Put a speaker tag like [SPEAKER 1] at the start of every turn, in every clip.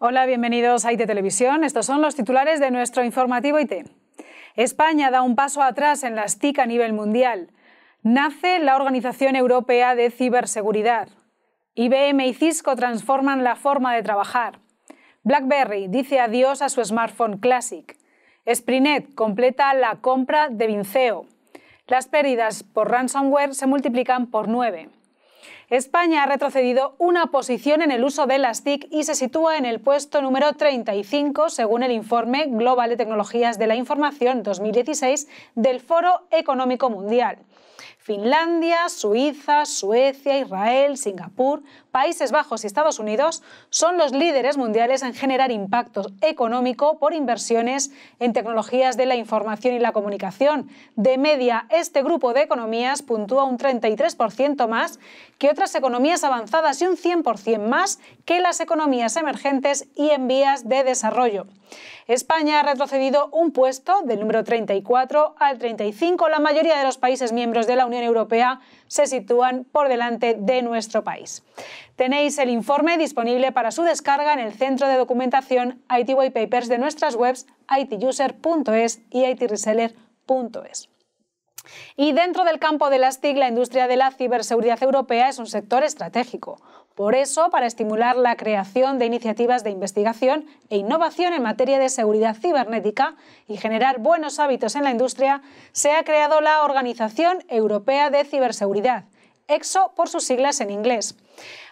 [SPEAKER 1] Hola, bienvenidos a IT Televisión. Estos son los titulares de nuestro informativo IT. España da un paso atrás en las TIC a nivel mundial. Nace la Organización Europea de Ciberseguridad. IBM y Cisco transforman la forma de trabajar. BlackBerry dice adiós a su smartphone Classic. Sprinet completa la compra de Vinceo. Las pérdidas por ransomware se multiplican por nueve. España ha retrocedido una posición en el uso de las TIC y se sitúa en el puesto número 35 según el informe Global de Tecnologías de la Información 2016 del Foro Económico Mundial. Finlandia, Suiza, Suecia, Israel, Singapur, Países Bajos y Estados Unidos son los líderes mundiales en generar impacto económico por inversiones en tecnologías de la información y la comunicación. De media, este grupo de economías puntúa un 33% más que otras economías avanzadas y un 100% más que las economías emergentes y en vías de desarrollo. España ha retrocedido un puesto del número 34 al 35. La mayoría de los países miembros de la Unión Europea se sitúan por delante de nuestro país. Tenéis el informe disponible para su descarga en el Centro de Documentación IT Papers de nuestras webs ituser.es y itreseller.es. Y dentro del campo de las TIC, la industria de la ciberseguridad europea es un sector estratégico. Por eso, para estimular la creación de iniciativas de investigación e innovación en materia de seguridad cibernética y generar buenos hábitos en la industria, se ha creado la Organización Europea de Ciberseguridad, EXO por sus siglas en inglés.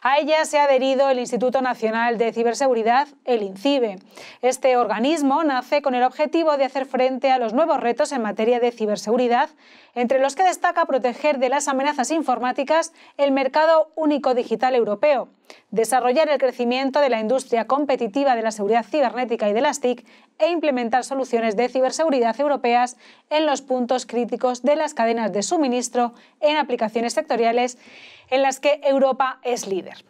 [SPEAKER 1] A ella se ha adherido el Instituto Nacional de Ciberseguridad, el INCIBE. Este organismo nace con el objetivo de hacer frente a los nuevos retos en materia de ciberseguridad, entre los que destaca proteger de las amenazas informáticas el mercado único digital europeo, desarrollar el crecimiento de la industria competitiva de la seguridad cibernética y de las TIC e implementar soluciones de ciberseguridad europeas en los puntos críticos de las cadenas de suministro en aplicaciones sectoriales en las que Europa es líder.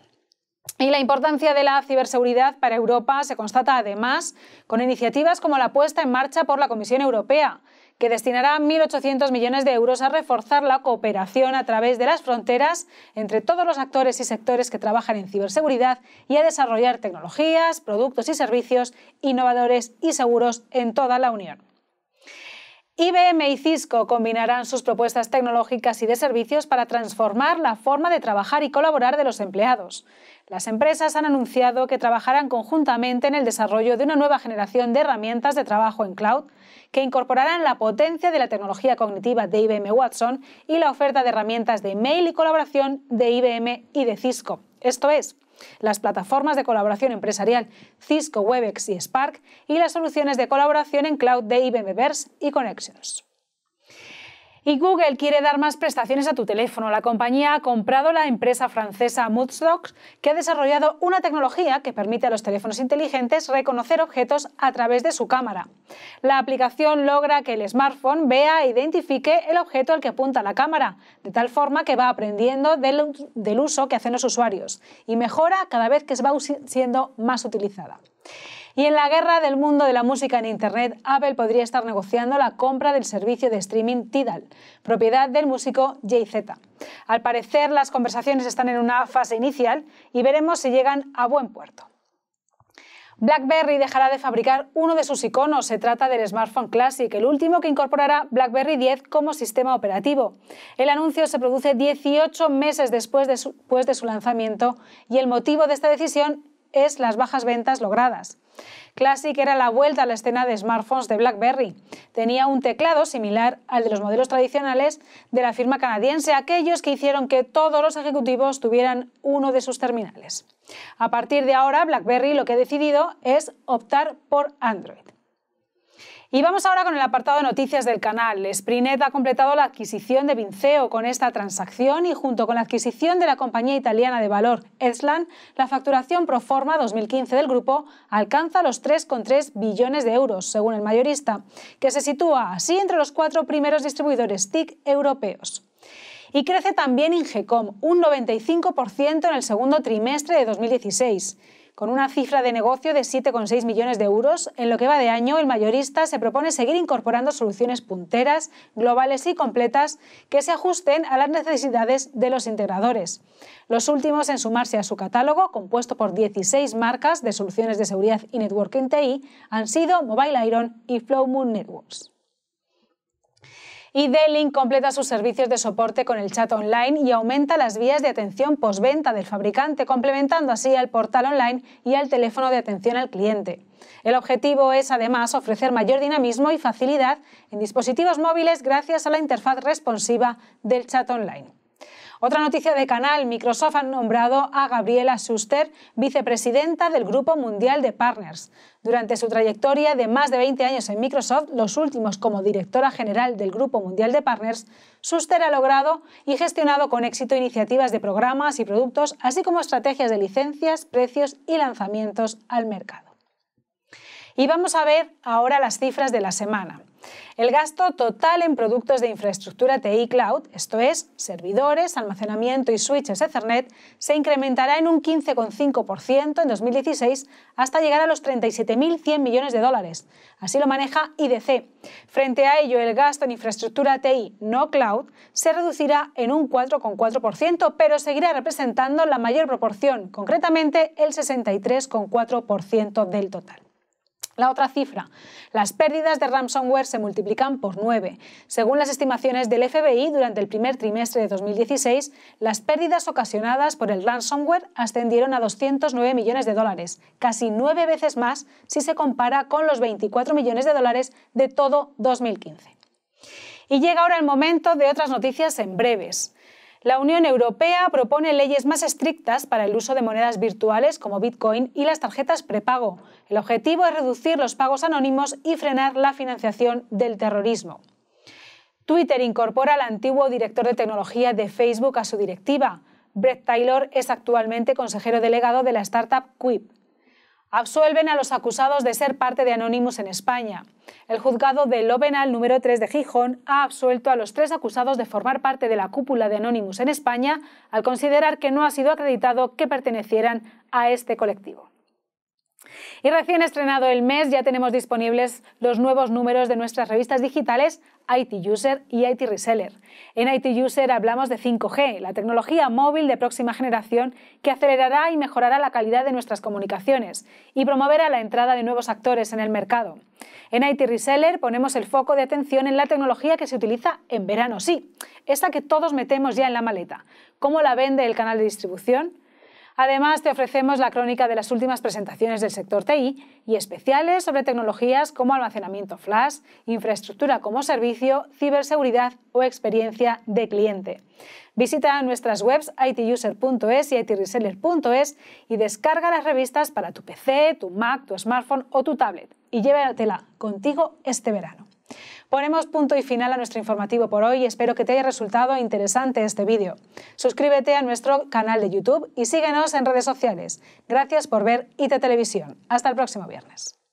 [SPEAKER 1] Y la importancia de la ciberseguridad para Europa se constata además con iniciativas como la puesta en marcha por la Comisión Europea, que destinará 1.800 millones de euros a reforzar la cooperación a través de las fronteras entre todos los actores y sectores que trabajan en ciberseguridad y a desarrollar tecnologías, productos y servicios innovadores y seguros en toda la Unión. IBM y Cisco combinarán sus propuestas tecnológicas y de servicios para transformar la forma de trabajar y colaborar de los empleados. Las empresas han anunciado que trabajarán conjuntamente en el desarrollo de una nueva generación de herramientas de trabajo en cloud que incorporarán la potencia de la tecnología cognitiva de IBM Watson y la oferta de herramientas de mail y colaboración de IBM y de Cisco. Esto es, las plataformas de colaboración empresarial Cisco, Webex y Spark y las soluciones de colaboración en cloud de IBM Verse y Connections. Y Google quiere dar más prestaciones a tu teléfono. La compañía ha comprado la empresa francesa Moodstock, que ha desarrollado una tecnología que permite a los teléfonos inteligentes reconocer objetos a través de su cámara. La aplicación logra que el smartphone vea e identifique el objeto al que apunta la cámara, de tal forma que va aprendiendo del, del uso que hacen los usuarios y mejora cada vez que va siendo más utilizada. Y en la guerra del mundo de la música en Internet, Apple podría estar negociando la compra del servicio de streaming Tidal, propiedad del músico Jay Z. Al parecer, las conversaciones están en una fase inicial y veremos si llegan a buen puerto. BlackBerry dejará de fabricar uno de sus iconos, se trata del smartphone Classic, el último que incorporará BlackBerry 10 como sistema operativo. El anuncio se produce 18 meses después de su, después pues de su lanzamiento y el motivo de esta decisión es las bajas ventas logradas. Classic era la vuelta a la escena de smartphones de BlackBerry. Tenía un teclado similar al de los modelos tradicionales de la firma canadiense, aquellos que hicieron que todos los ejecutivos tuvieran uno de sus terminales. A partir de ahora, BlackBerry lo que ha decidido es optar por Android. Y vamos ahora con el apartado de noticias del canal. Sprinet ha completado la adquisición de Vinceo con esta transacción y junto con la adquisición de la compañía italiana de valor Eslan, la facturación pro forma 2015 del grupo alcanza los 3,3 billones de euros, según el mayorista, que se sitúa así entre los cuatro primeros distribuidores TIC europeos y crece también Ingecom, un 95% en el segundo trimestre de 2016. Con una cifra de negocio de 7,6 millones de euros, en lo que va de año, el mayorista se propone seguir incorporando soluciones punteras, globales y completas que se ajusten a las necesidades de los integradores. Los últimos en sumarse a su catálogo, compuesto por 16 marcas de soluciones de seguridad y networking TI, han sido Mobile Iron y Moon Networks y completa sus servicios de soporte con el chat online y aumenta las vías de atención postventa del fabricante, complementando así al portal online y al teléfono de atención al cliente. El objetivo es además ofrecer mayor dinamismo y facilidad en dispositivos móviles gracias a la interfaz responsiva del chat online. Otra noticia de canal, Microsoft ha nombrado a Gabriela Schuster vicepresidenta del Grupo Mundial de Partners. Durante su trayectoria de más de 20 años en Microsoft, los últimos como directora general del Grupo Mundial de Partners, Schuster ha logrado y gestionado con éxito iniciativas de programas y productos, así como estrategias de licencias, precios y lanzamientos al mercado. Y vamos a ver ahora las cifras de la semana. El gasto total en productos de infraestructura TI Cloud, esto es, servidores, almacenamiento y switches Ethernet, se incrementará en un 15,5% en 2016 hasta llegar a los 37.100 millones de dólares. Así lo maneja IDC. Frente a ello, el gasto en infraestructura TI no cloud se reducirá en un 4,4%, pero seguirá representando la mayor proporción, concretamente el 63,4% del total. La otra cifra, las pérdidas de ransomware se multiplican por nueve. Según las estimaciones del FBI, durante el primer trimestre de 2016, las pérdidas ocasionadas por el ransomware ascendieron a 209 millones de dólares, casi nueve veces más si se compara con los 24 millones de dólares de todo 2015. Y llega ahora el momento de otras noticias en breves la Unión Europea propone leyes más estrictas para el uso de monedas virtuales como Bitcoin y las tarjetas prepago. El objetivo es reducir los pagos anónimos y frenar la financiación del terrorismo. Twitter incorpora al antiguo director de tecnología de Facebook a su directiva. Brett Taylor es actualmente consejero delegado de la startup Quip absuelven a los acusados de ser parte de Anonymous en España. El juzgado de lo número 3 de Gijón ha absuelto a los tres acusados de formar parte de la cúpula de Anonymous en España al considerar que no ha sido acreditado que pertenecieran a este colectivo. Y recién estrenado el mes ya tenemos disponibles los nuevos números de nuestras revistas digitales IT User y IT Reseller. En IT User hablamos de 5G, la tecnología móvil de próxima generación que acelerará y mejorará la calidad de nuestras comunicaciones y promoverá la entrada de nuevos actores en el mercado. En IT Reseller ponemos el foco de atención en la tecnología que se utiliza en verano, sí, esa que todos metemos ya en la maleta. ¿Cómo la vende el canal de distribución? Además, te ofrecemos la crónica de las últimas presentaciones del sector TI y especiales sobre tecnologías como almacenamiento flash, infraestructura como servicio, ciberseguridad o experiencia de cliente. Visita nuestras webs ituser.es y itreseller.es y descarga las revistas para tu PC, tu Mac, tu smartphone o tu tablet y llévatela contigo este verano. Ponemos punto y final a nuestro informativo por hoy. Espero que te haya resultado interesante este vídeo. Suscríbete a nuestro canal de YouTube y síguenos en redes sociales. Gracias por ver IT e Televisión. Hasta el próximo viernes.